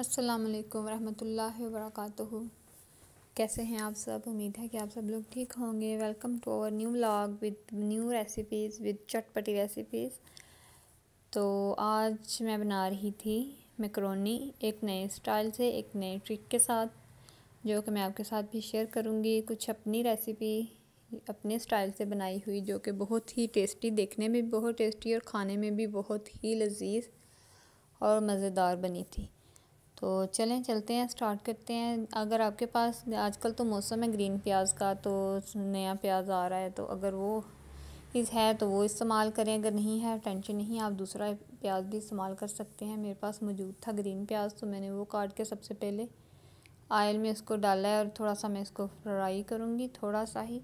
अस्सलाम वालेकुम रहमतुल्लाहि कैसे हैं आप सब उम्मीद है कि आप सब लोग ठीक होंगे welcome to our new vlog with new recipes with चटपटी रेसिपीज़ तो आज मैं बना रही थी मैक्रोनी एक नए स्टाइल से एक नए ट्रिक के साथ जो कि मैं आपके साथ भी शेयर करूँगी कुछ अपनी रेसिपी अपने स्टाइल से बनाई हुई जो कि बहुत ही टेस्टी देखने में भी बहुत टेस्टी और खाने में भी बहुत ही लजीज और मज़ेदार बनी थी तो चलें चलते हैं स्टार्ट करते हैं अगर आपके पास आजकल तो मौसम है ग्रीन प्याज का तो नया प्याज आ रहा है तो अगर वो इस है तो वो इस्तेमाल करें अगर नहीं है टेंशन नहीं आप दूसरा प्याज भी इस्तेमाल कर सकते हैं मेरे पास मौजूद था ग्रीन प्याज तो मैंने वो काट के सबसे पहले आयल में इसको डाला है और थोड़ा सा मैं इसको फ्राई करूँगी थोड़ा सा ही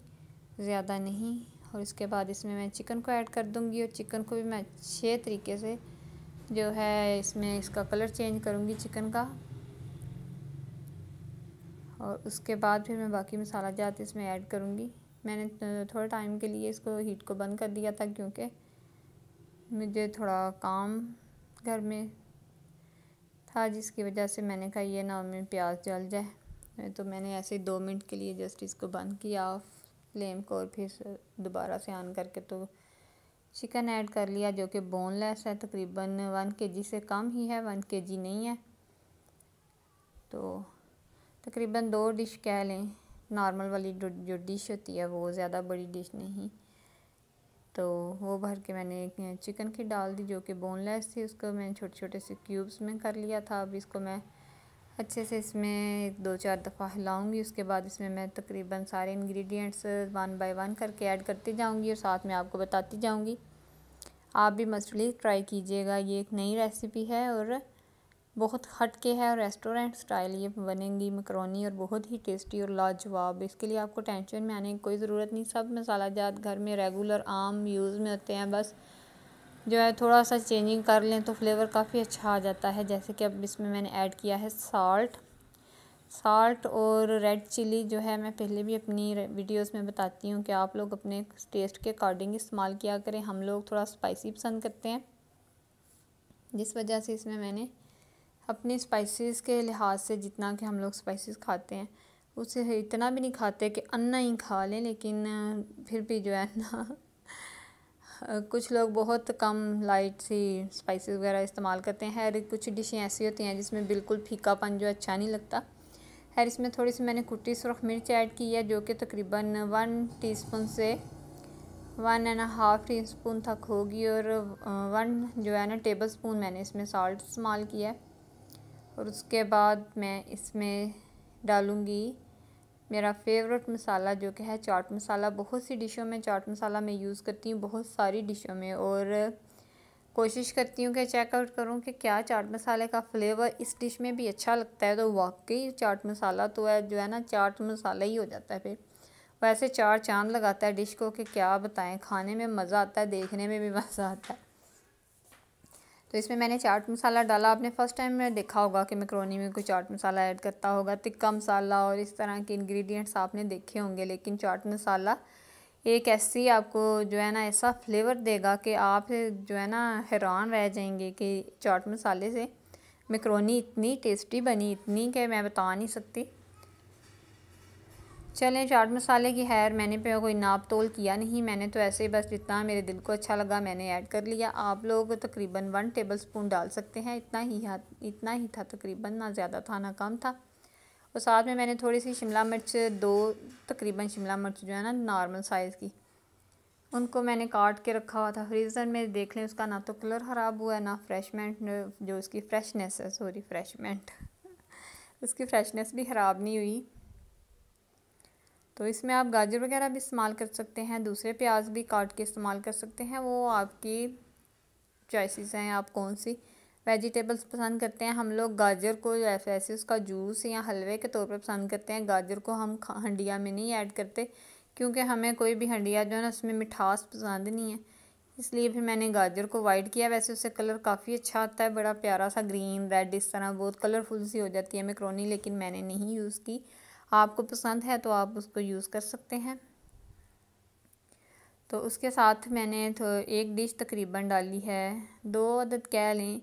ज़्यादा नहीं और इसके बाद इसमें मैं चिकन को ऐड कर दूँगी और चिकन को भी मैं अच्छे तरीके से जो है इसमें इसका कलर चेंज करूँगी चिकन का और उसके बाद फिर मैं बाकी मसाला जात इसमें ऐड करूँगी मैंने तो थोड़ा टाइम के लिए इसको हीट को बंद कर दिया था क्योंकि मुझे थोड़ा काम घर में था जिसकी वजह से मैंने कहा ये ना मैं प्याज जल जाए तो मैंने ऐसे दो मिनट के लिए जस्ट इसको बंद किया फ्लेम को और फिर दोबारा से ऑन करके तो चिकन ऐड कर लिया जो कि बोनलेस है तकरीबन वन के जी से कम ही है वन के जी नहीं है तो तकरीबन दो डिश कह लें नॉर्मल वाली जो डिश होती है वो ज़्यादा बड़ी डिश नहीं तो वो भर के मैंने चिकन की डाल दी जो कि बोनलेस थी उसको मैंने छोटे छोटे से क्यूब्स में कर लिया था अब इसको मैं अच्छे से इसमें दो चार दफ़ा हिलाऊंगी उसके बाद इसमें मैं तकरीबन सारे इंग्रेडिएंट्स वन बाय वन करके ऐड करती जाऊंगी और साथ में आपको बताती जाऊंगी आप भी मछली ट्राई कीजिएगा ये एक नई रेसिपी है और बहुत हट के है और रेस्टोरेंट स्टाइल ये बनेंगी मकरोनी और बहुत ही टेस्टी और लाजवाब इसके लिए आपको टेंशन में आने की कोई ज़रूरत नहीं सब मसाला जात घर में रेगुलर आम यूज़ में होते हैं बस जो है थोड़ा सा चेंजिंग कर लें तो फ्लेवर काफ़ी अच्छा आ जाता है जैसे कि अब इसमें मैंने ऐड किया है साल्ट साल्ट और रेड चिली जो है मैं पहले भी अपनी वीडियोस में बताती हूँ कि आप लोग अपने टेस्ट के अकॉर्डिंग इस्तेमाल किया करें हम लोग थोड़ा स्पाइसी पसंद करते हैं जिस वजह से इसमें मैंने अपने स्पाइसेस के लिहाज से जितना कि हम लोग स्पाइसेस खाते हैं उसे इतना भी नहीं खाते कि अन्ना ही खा लें लेकिन फिर भी जो है ना कुछ लोग बहुत कम लाइट सी स्पाइसेस वगैरह इस्तेमाल करते हैं और कुछ डिशें ऐसी होती हैं जिसमें बिल्कुल फीकापन जो अच्छा नहीं लगता है इसमें थोड़ी सी मैंने कुटी सुरख मिर्च ऐड की है जो कि तकरीबन वन टीस्पून से one and half teaspoon तक होगी और वन जो है ना टेबल स्पून मैंने इसमें सॉल्ट इस्तेमाल किया है और उसके बाद मैं इसमें डालूँगी मेरा फेवरेट मसाला जो कि है चाट मसाला बहुत सी डिशों में चाट मसाला मैं यूज़ करती हूँ बहुत सारी डिशों में और कोशिश करती हूँ कि चेकआउट करूँ कि क्या चाट मसाले का फ्लेवर इस डिश में भी अच्छा लगता है तो वाकई चाट मसाला तो है जो है ना चाट मसाला ही हो जाता है फिर वैसे चार चांद लगाता है डिश को कि क्या बताएं खाने में मज़ा आता है देखने में भी मज़ा आता है तो इसमें मैंने चाट मसाला डाला आपने फ़र्स्ट टाइम में देखा होगा कि मैक्रोनी में कोई चाट मसाला ऐड करता होगा तिक्का मसाला और इस तरह के इंग्रेडिएंट्स आपने देखे होंगे लेकिन चाट मसाला एक ऐसी आपको जो है ना ऐसा फ्लेवर देगा कि आप जो है ना हैरान रह जाएंगे कि चाट मसाले से मैक्रोनी इतनी टेस्टी बनी इतनी कि मैं बता नहीं सकती चलें चाट मसाले की हैर मैंने पे कोई नाप तोल किया नहीं मैंने तो ऐसे ही बस जितना मेरे दिल को अच्छा लगा मैंने ऐड कर लिया आप लोग तकरीबन वन टेबल स्पून डाल सकते हैं इतना ही इतना ही था तकरीबन ना ज़्यादा था ना कम था और साथ में मैंने थोड़ी सी शिमला मिर्च दो तकरीबन शिमला मिर्च जो है ना नॉर्मल साइज़ की उनको मैंने काट के रखा हुआ था फ्रीज़र में देख लें उसका ना तो कलर ख़राब हुआ है ना फ्रेशमेंट जो उसकी फ्रेशनेस है सॉरी फ्रेशमेंट उसकी फ्रेशनेस भी ख़राब नहीं हुई तो इसमें आप गाजर वगैरह भी इस्तेमाल कर सकते हैं दूसरे प्याज भी काट के इस्तेमाल कर सकते हैं वो आपकी चॉइसिस हैं आप कौन सी वेजिटेबल्स पसंद करते हैं हम लोग गाजर को ऐसे उसका जूस या हलवे के तौर पर पसंद करते हैं गाजर को हम हंडिया में नहीं ऐड करते क्योंकि हमें कोई भी हंडिया जो है ना उसमें मिठास पसंद नहीं है इसलिए फिर मैंने गाजर को वाइट किया वैसे उससे कलर काफ़ी अच्छा आता है बड़ा प्यारा सा ग्रीन रेड इस तरह बहुत कलरफुल सी हो जाती है मैक्रोनी लेकिन मैंने नहीं यूज़ की आपको पसंद है तो आप उसको यूज़ कर सकते हैं तो उसके साथ मैंने एक डिश तकरीबन डाली है दो अदद कह लें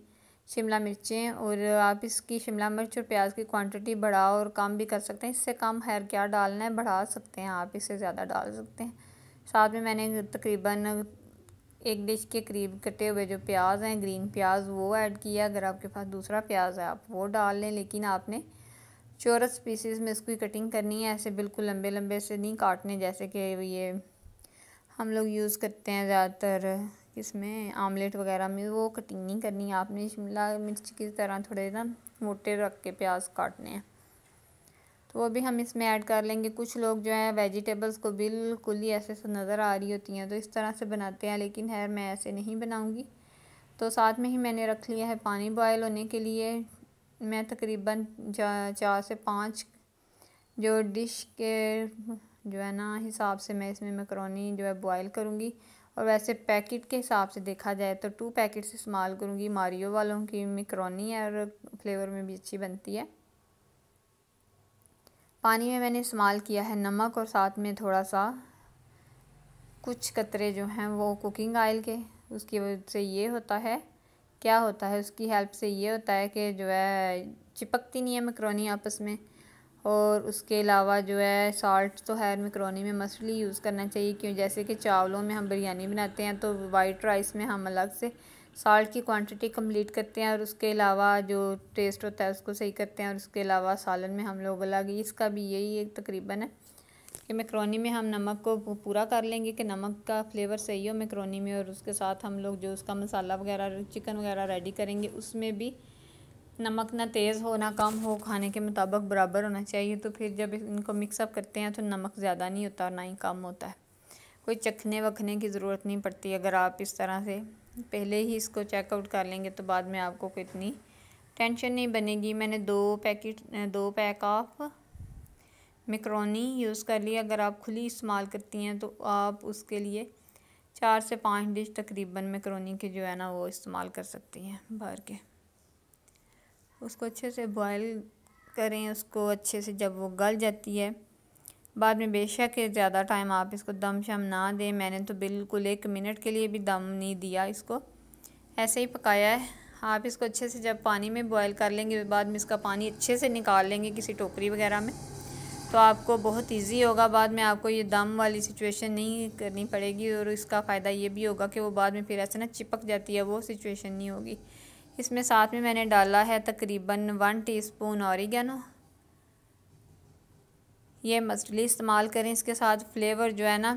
शिमला मिर्चें और आप इसकी शिमला मिर्च और प्याज की क्वांटिटी बढ़ाओ और कम भी कर सकते हैं इससे कम खैर क्या डालना है बढ़ा सकते हैं आप इससे ज़्यादा डाल सकते हैं साथ में मैंने तकरीबन एक डिश के करीब कटे हुए जो प्याज हैं ग्रीन प्याज वो ऐड किया अगर आपके पास दूसरा प्याज है आप वो डाल लें लेकिन आपने चोरस पीसीस में इसकी कटिंग करनी है ऐसे बिल्कुल लंबे लंबे से नहीं काटने जैसे कि ये हम लोग यूज़ करते हैं ज़्यादातर इसमें आमलेट वगैरह में वो कटिंग नहीं करनी है आपने शिमला मिर्च की तरह थोड़े ना मोटे रख के प्याज काटने हैं तो वो भी हम इसमें ऐड कर लेंगे कुछ लोग जो है वेजिटेबल्स को बिल्कुल ही ऐसे नज़र आ रही होती हैं तो इस तरह से बनाते हैं लेकिन है मैं ऐसे नहीं बनाऊँगी तो साथ में ही मैंने रख लिया है पानी बॉयल होने के लिए मैं तकरीबन चार से पाँच जो डिश के जो है ना हिसाब से मैं इसमें मैकरोनी जो है बॉयल करूँगी और वैसे पैकेट के हिसाब से देखा जाए तो टू पैकेट इस्तेमाल करूँगी मारियो वालों की मैकरोनी है और फ्लेवर में भी अच्छी बनती है पानी में मैंने इस्तेमाल किया है नमक और साथ में थोड़ा सा कुछ कतरे जो हैं वो कुकिंग ऑयल के उसकी वजह से ये होता है क्या होता है उसकी हेल्प से ये होता है कि जो है चिपकती नहीं है मकरोनी आपस में और उसके अलावा जो है सॉल्ट तो है मकरोनी में मस्टली यूज़ करना चाहिए क्यों जैसे कि चावलों में हम बिरयानी बनाते हैं तो वाइट राइस में हम अलग से सॉल्ट की क्वांटिटी कंप्लीट करते हैं और उसके अलावा जो टेस्ट होता है उसको सही करते हैं और उसके अलावा सालन में हम लोग अलग इसका भी यही एक तकरीबन है कि मैक्रोनी में हम नमक को पूरा कर लेंगे कि नमक का फ्लेवर सही हो मैक्रोनी में और उसके साथ हम लोग जो उसका मसाला वगैरह चिकन वगैरह रेडी करेंगे उसमें भी नमक ना तेज़ हो ना कम हो खाने के मुताबिक बराबर होना चाहिए तो फिर जब इनको मिक्सअप करते हैं तो नमक ज़्यादा नहीं होता और ना ही कम होता है कोई चखने वखने की ज़रूरत नहीं पड़ती अगर आप इस तरह से पहले ही इसको चेकआउट कर लेंगे तो बाद में आपको इतनी टेंशन नहीं बनेगी मैंने दो पैकेट दो पैक ऑफ मेकरोनी यूज़ कर ली अगर आप खुली इस्तेमाल करती हैं तो आप उसके लिए चार से पाँच डिश तकरीबन मेकरोनी के जो है ना वो इस्तेमाल कर सकती हैं भर के उसको अच्छे से बॉयल करें उसको अच्छे से जब वो गल जाती है बाद में बेशक ज़्यादा टाइम आप इसको दम शम ना दें मैंने तो बिल्कुल एक मिनट के लिए भी दम नहीं दिया इसको ऐसे ही पकाया है आप इसको अच्छे से जब पानी में बॉयल कर लेंगे बाद में इसका पानी अच्छे से निकाल लेंगे किसी टोकरी वगैरह में तो आपको बहुत इजी होगा बाद में आपको ये दम वाली सिचुएशन नहीं करनी पड़ेगी और इसका फ़ायदा ये भी होगा कि वो बाद में फिर ऐसे ना चिपक जाती है वो सिचुएशन नहीं होगी इसमें साथ में मैंने डाला है तकरीबन वन टीस्पून स्पून ये मछली इस्तेमाल करें इसके साथ फ्लेवर जो है ना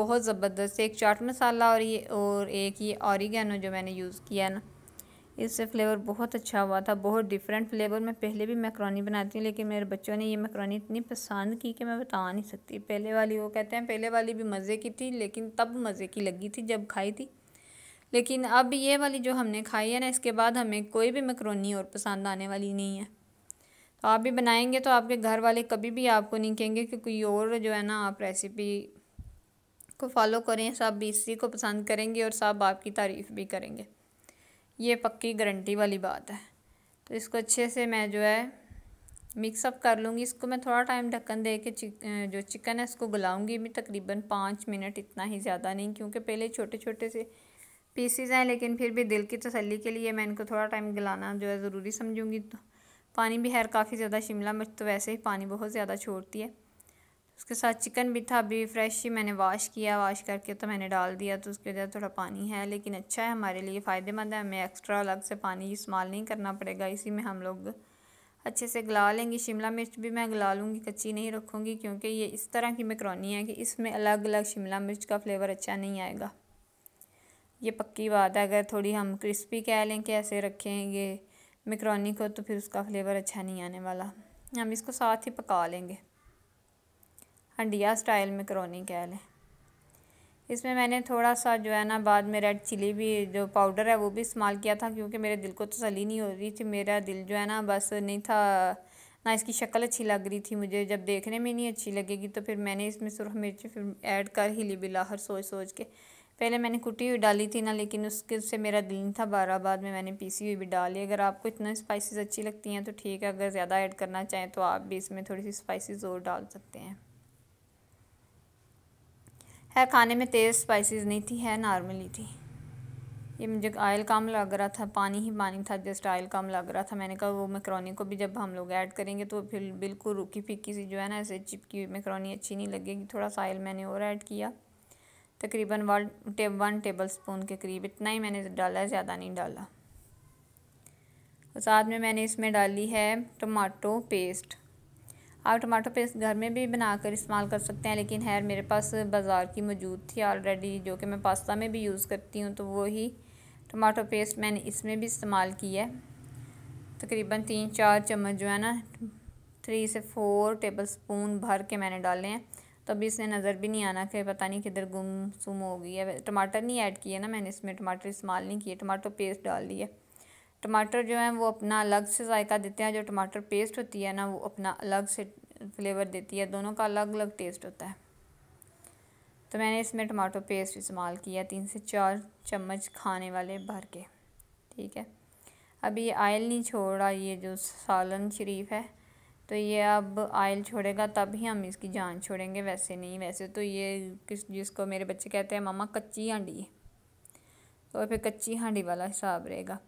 बहुत ज़बरदस्त एक चाट मसाला और ये और एक ये औरिगेनो जो मैंने यूज़ किया है ना इससे फ्लेवर बहुत अच्छा हुआ था बहुत डिफरेंट फ्लेवर मैं पहले भी मैक्रोनी बनाती हूँ लेकिन मेरे बच्चों ने ये मैक्रोनी इतनी पसंद की कि मैं बता नहीं सकती पहले वाली वो कहते हैं पहले वाली भी मज़े की थी लेकिन तब मज़े की लगी थी जब खाई थी लेकिन अब ये वाली जो हमने खाई है ना इसके बाद हमें कोई भी मैक्रोनी और पसंद आने वाली नहीं है तो आप भी बनाएंगे तो आपके घर वाले कभी भी आपको नहीं कहेंगे कि कोई और जो है ना आप रेसिपी को फॉलो करें सब इसी को पसंद करेंगे और सब आपकी तारीफ़ भी करेंगे ये पक्की गारंटी वाली बात है तो इसको अच्छे से मैं जो है मिक्सअप कर लूँगी इसको मैं थोड़ा टाइम ढक्कन दे के चिक, जो चिकन है इसको गलाऊँगी भी तकरीबन पाँच मिनट इतना ही ज़्यादा नहीं क्योंकि पहले छोटे छोटे से पीसीज हैं लेकिन फिर भी दिल की तसल्ली के लिए मैं इनको थोड़ा टाइम गलाना जो है ज़रूरी समझूँगी तो पानी भी है काफ़ी ज़्यादा शिमला मिर्च तो वैसे ही पानी बहुत ज़्यादा छोड़ती है उसके साथ चिकन भी था अभी फ्रेश ही मैंने वाश किया वाश करके तो मैंने डाल दिया तो उसके वजह थोड़ा पानी है लेकिन अच्छा है हमारे लिए फ़ायदेमंद है हमें एक्स्ट्रा अलग से पानी इस्तेमाल नहीं करना पड़ेगा इसी में हम लोग अच्छे से गला लेंगे शिमला मिर्च भी मैं गला लूँगी कच्ची नहीं रखूँगी क्योंकि ये इस तरह की मेकरोनी है कि इसमें अलग अलग शिमला मिर्च का फ्लेवर अच्छा नहीं आएगा ये पक्की बात है अगर थोड़ी हम क्रिस्पी कह लें कि ऐसे रखें ये मेकरोनी को तो फिर उसका फ्लेवर अच्छा नहीं आने वाला हम इसको साथ ही पका लेंगे हंडिया स्टाइल में करोनी कह लें इसमें मैंने थोड़ा सा जो है ना बाद में रेड चिली भी जो पाउडर है वो भी इस्तेमाल किया था क्योंकि मेरे दिल को तसली तो नहीं हो रही थी मेरा दिल जो है ना बस नहीं था ना इसकी शक्ल अच्छी लग रही थी मुझे जब देखने में नहीं अच्छी लगेगी तो फिर मैंने इसमें सुरख मिर्च फिर ऐड कर ही ली बिलाहर सोच सोच के पहले मैंने कुटी हुई डाली थी ना लेकिन उसके उससे मेरा दिल नहीं था बारह बाद में मैंने पीसी हुई भी डाली अगर आपको इतना स्पाइसेस अच्छी लगती हैं तो ठीक है अगर ज़्यादा ऐड करना चाहें तो आप भी इसमें थोड़ी सी स्पाइसेस और डाल सकते हैं है खाने में तेज़ स्पाइसेस नहीं थी है नॉर्मली थी ये मुझे ऑयल कम लग रहा था पानी ही पानी था जस्ट ऑयल कम लग रहा था मैंने कहा वो मैक्रोनी को भी जब हम लोग ऐड करेंगे तो फिर बिल्कुल रुकी फिक्की सी जो है ना ऐसे चिपकी हुई मैक्रोनी अच्छी नहीं लगेगी थोड़ा सा ऑयल मैंने और ऐड किया तकरीबन वन टे, वन टेबल स्पून के करीब इतना ही मैंने डाला है ज़्यादा नहीं डाला और साथ में मैंने इसमें डाली है टमाटो पेस्ट आप टमाटो पेस्ट घर में भी बना कर इस्तेमाल कर सकते हैं लेकिन हैर मेरे पास बाज़ार की मौजूद थी ऑलरेडी जो कि मैं पास्ता में भी यूज़ करती हूँ तो वही टमाटो पेस्ट मैंने इसमें भी इस्तेमाल की है तकरीबन तीन चार चम्मच जो है ना थ्री से फोर टेबल स्पून भर के मैंने डाले हैं तो अभी इसने नज़र भी नहीं आना कि पता नहीं किधर गुम सुम हो गई है टमाटर नहीं ऐड किया ना मैंने इसमें टमाटर इस्तेमाल नहीं किए टमाटो पेस्ट डाल दिया टमाटर जो है वो अपना अलग से जायका देते हैं जो टमाटर पेस्ट होती है ना वो अपना अलग से फ्लेवर देती है दोनों का अलग अलग टेस्ट होता है तो मैंने इसमें टमाटो पेस्ट इस्तेमाल किया तीन से चार चम्मच खाने वाले भर के ठीक है अब ये आयल नहीं छोड़ रहा ये जो सालन शरीफ है तो ये अब आयल छोड़ेगा तब ही हम इसकी जान छोड़ेंगे वैसे नहीं वैसे तो ये किस जिसको मेरे बच्चे कहते हैं मामा कच्ची हांडी तो फिर कच्ची हांडी वाला हिसाब रहेगा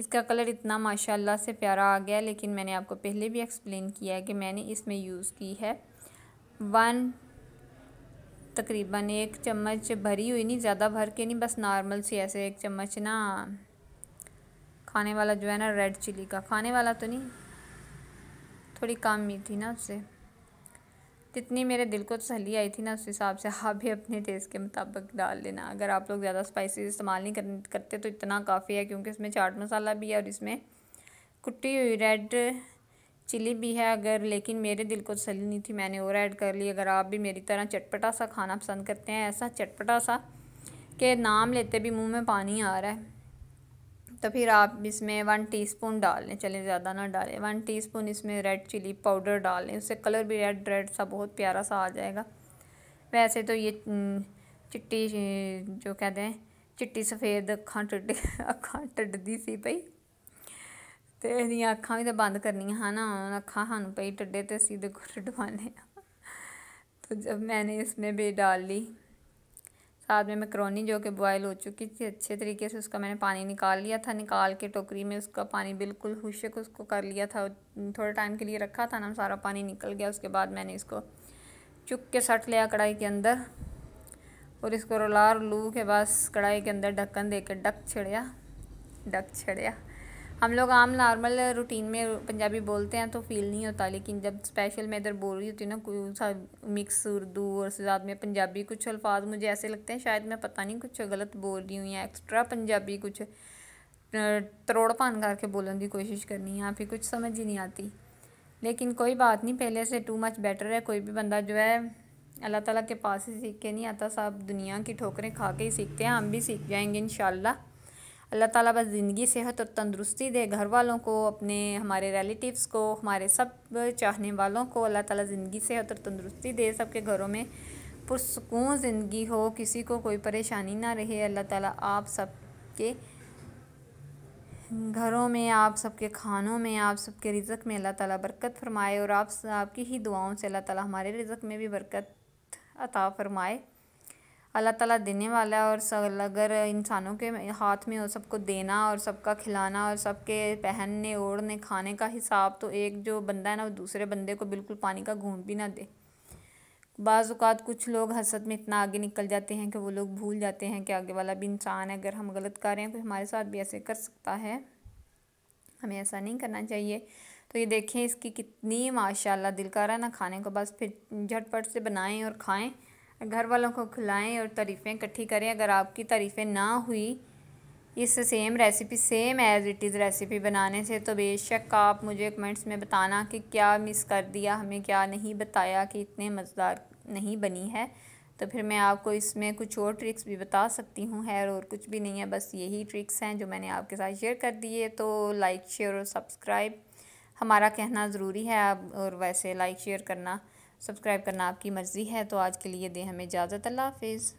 इसका कलर इतना माशाल्लाह से प्यारा आ गया लेकिन मैंने आपको पहले भी एक्सप्लेन किया है कि मैंने इसमें यूज़ की है वन तकरीबन एक चम्मच भरी हुई नहीं ज़्यादा भर के नहीं बस नॉर्मल सी ऐसे एक चम्मच ना खाने वाला जो है ना रेड चिली का खाने वाला तो नहीं थोड़ी कम थी ना उससे जितनी मेरे दिल को तसली आई थी ना उस हिसाब से आप भी अपने टेस्ट के मुताबिक डाल लेना अगर आप लोग ज़्यादा स्पाइसी इस्तेमाल नहीं कर, करते तो इतना काफ़ी है क्योंकि इसमें चाट मसाला भी है और इसमें कुटी हुई रेड चिली भी है अगर लेकिन मेरे दिल को तसली नहीं थी मैंने और ऐड कर ली अगर आप भी मेरी तरह चटपटा सा खाना पसंद करते हैं ऐसा चटपटा सा के नाम लेते भी मुँह में पानी आ रहा है तो फिर आप इसमें वन टीस्पून डाल लें चलें ज़्यादा ना डालें वन टीस्पून इसमें रेड चिली पाउडर डाल लें उससे कलर भी रेड रेड सा बहुत प्यारा सा आ जाएगा वैसे तो ये हम्म, चिट्टी जो कहते हैं चिट्टी सफ़ेद अखा टुड्डी अखा टड्डदी सी पई तो ਇਹਦੀਆਂ अखा भी तो बंद करनी है ना अखा सू ਟੱਡੇ टडे तो असी ਗੁੱਟ तो जब मैंने इसमें भी डाल ली साथ में मैक्रोनी जो कि बॉयल हो चुकी थी अच्छे तरीके से उसका मैंने पानी निकाल लिया था निकाल के टोकरी में उसका पानी बिल्कुल खुशक उसको कर लिया था थोड़े टाइम के लिए रखा था ना सारा पानी निकल गया उसके बाद मैंने इसको चुक के सट लिया कढ़ाई के अंदर और इसको रोला लू के बस कढ़ाई के अंदर ढक्कन देकर डक छिड़िया डक छिड़िया हम लोग आम नॉर्मल रूटीन में पंजाबी बोलते हैं तो फील नहीं होता लेकिन जब स्पेशल मैं इधर बोल रही होती हूँ ना मिक्स उर्दू और साथ में पंजाबी कुछ अल्फाज मुझे ऐसे लगते हैं शायद मैं पता नहीं कुछ गलत बोल रही हूँ या एक्स्ट्रा पंजाबी कुछ पान करके बोलने की कोशिश करनी है या फिर कुछ समझ ही नहीं आती लेकिन कोई बात नहीं पहले से टू मच बेटर है कोई भी बंदा जो है अल्लाह ताला के पास ही सीख के नहीं आता सब दुनिया की ठोकरें खा के ही सीखते हैं हम भी सीख जाएंगे इन अल्लाह ताला बस ज़िंदगी सेहत और तंदरुस्ती दे घर वालों को अपने हमारे रिलेटिव्स को हमारे सब चाहने वालों को अल्लाह ताला ज़िंदगी सेहत और तंदरुस्ती दे सबके घरों में पुरसकून ज़िंदगी हो किसी को कोई परेशानी ना रहे अल्लाह ताला आप के घरों में आप सबके खानों में आप सबके रिज़क में अल्लाह ताला बरकत फरमाए और आप आपकी ही दुआओं से अल्लाह ताला हमारे रिज़क में भी बरकत अता फरमाए अल्लाह ताला देने वाला है और अगर इंसानों के हाथ में हो सबको देना और सबका खिलाना और सबके पहनने ओढ़ने खाने का हिसाब तो एक जो बंदा है ना वो दूसरे बंदे को बिल्कुल पानी का घूंट भी ना दे बाज़ात कुछ लोग हसद में इतना आगे निकल जाते हैं कि वो लोग भूल जाते हैं कि आगे वाला भी इंसान है अगर हम गलत कर रहे हैं तो हमारे साथ भी ऐसे कर सकता है हमें ऐसा नहीं करना चाहिए तो ये देखें इसकी कितनी माशाल्लाह दिल कर रहा है ना खाने को बस फिर झटपट से बनाएं और खाएं घर वालों को खिलाएं और तारीफ़ें इकट्ठी करें अगर आपकी तारीफ़ें ना हुई इस same recipe same as it is recipe बनाने से तो बेशक आप मुझे कमेंट्स में बताना कि क्या मिस कर दिया हमें क्या नहीं बताया कि इतने मज़ेदार नहीं बनी है तो फिर मैं आपको इसमें कुछ और ट्रिक्स भी बता सकती हूँ है और कुछ भी नहीं है बस यही ट्रिक्स हैं जो मैंने आपके साथ शेयर कर दिए तो लाइक शेयर और सब्सक्राइब हमारा कहना ज़रूरी है आप और वैसे लाइक शेयर करना सब्सक्राइब करना आपकी मर्ज़ी है तो आज के लिए दें हमें इजाज़त अल्लाह हाफिज़